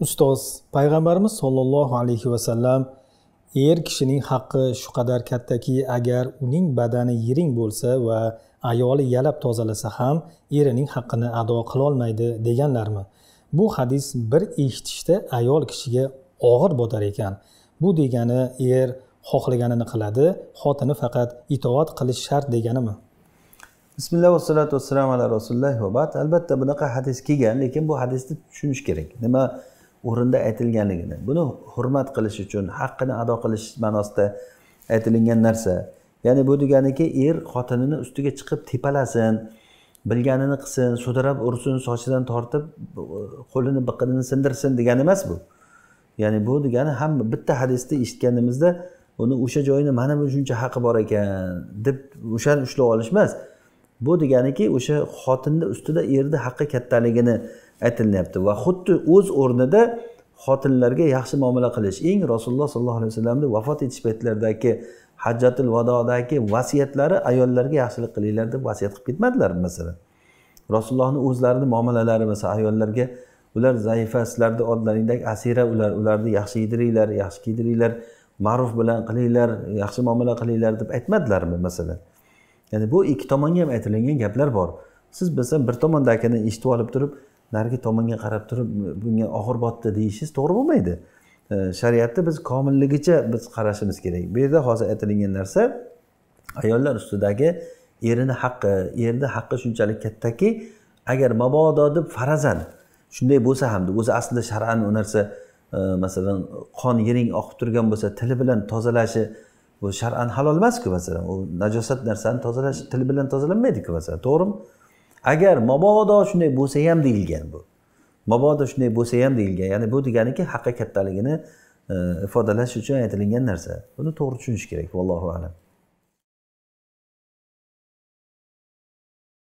ustoz payg'ambarimiz sollallohu alayhi vasallam er kishining haqqi shu qadar kattaki agar uning badani yiring bo'lsa va ayoli yalab tozalasa ham erining haqqini ado qilolmaydi deganlarmi bu hadis bir eshitishda ayol kishiga og'ir botar ekan bu degani er xohlaganini qiladi xotini faqat itoat qilish shart deganimi bismillah vassalatu vassalam ala rasulillah va bad albatta bunaqa hadis kelgan lekin bu hadisni tushunish kerak nima o'rinda aytilganligini buni hurmat qilish uchun haqqini ado qilish ma'nosida aytilingan narsa ya'ni bu deganiki er xotinini ustiga chiqib tepalasin bilganini qilsin sudrab ursin sochidan tortib qo'lini biqinini sindirsin degani emas bu ya'ni bu degani hamma bitta hadisda eshitganimizda uni o'sha joyini mana bu shuncha haqqi bor ekan deb o'shani ushlab olish emas bu deganiki o'sha xotinni ustida erni haqqi kattaligini aytilyapti va xuddi o'z o'rnida xotinlarga yaxshi muomala qilish eng rasululloh sollallohu alayhi vasallamni vafot etish paytlaridagi hajjatul vadodagi vasiyatlari ayollarga yaxshilik qilinglar deb vasiyat qilib ketmadilarmi masalan rasulullohni o'zlarini muomalalari masalan ayollarga ular zaifa sizlarni oldlaringdagi asira ular ularni yaxshi yediringlar yaxshi kiydiringlar ma'ruf bilan qilinglar yaxshi muomala qilinglar deb aytmadilarmi masalan ya'ni bu ikki tomonga ham aytilingan gaplar bor siz bilsam bir tomondagini eshitib olib turib narigi tomonga qarab turib bunga og'ir botdi deyishingiz to'g'ri bo'lmaydi e, shariatni biz komilligicha biz qarashimiz kerak bu yerda hozir aytilingan narsa ayollar ustidagi erini haqqi erni haqqi shunchalik kattaki agar mabodo deb farazan shunday bo'lsa ham o'zi aslida shar'an u narsa e, masalan qon yering oqib turgan bo'lsa tili bilan tozalashi bu shar'an halol emasku masalan u najosat narsani tozalash til bilan tozalanmaydiku masalan to'g'rimi agar mabodo shunday bo'lsa ham deyilgan bu mabodo shunday bo'lsa ham deyilgan ya'ni bu deganiki haqqa kattaligini e, ifodalash uchun aytilingan narsa buni to'g'ri tushunish kerak vallohu alam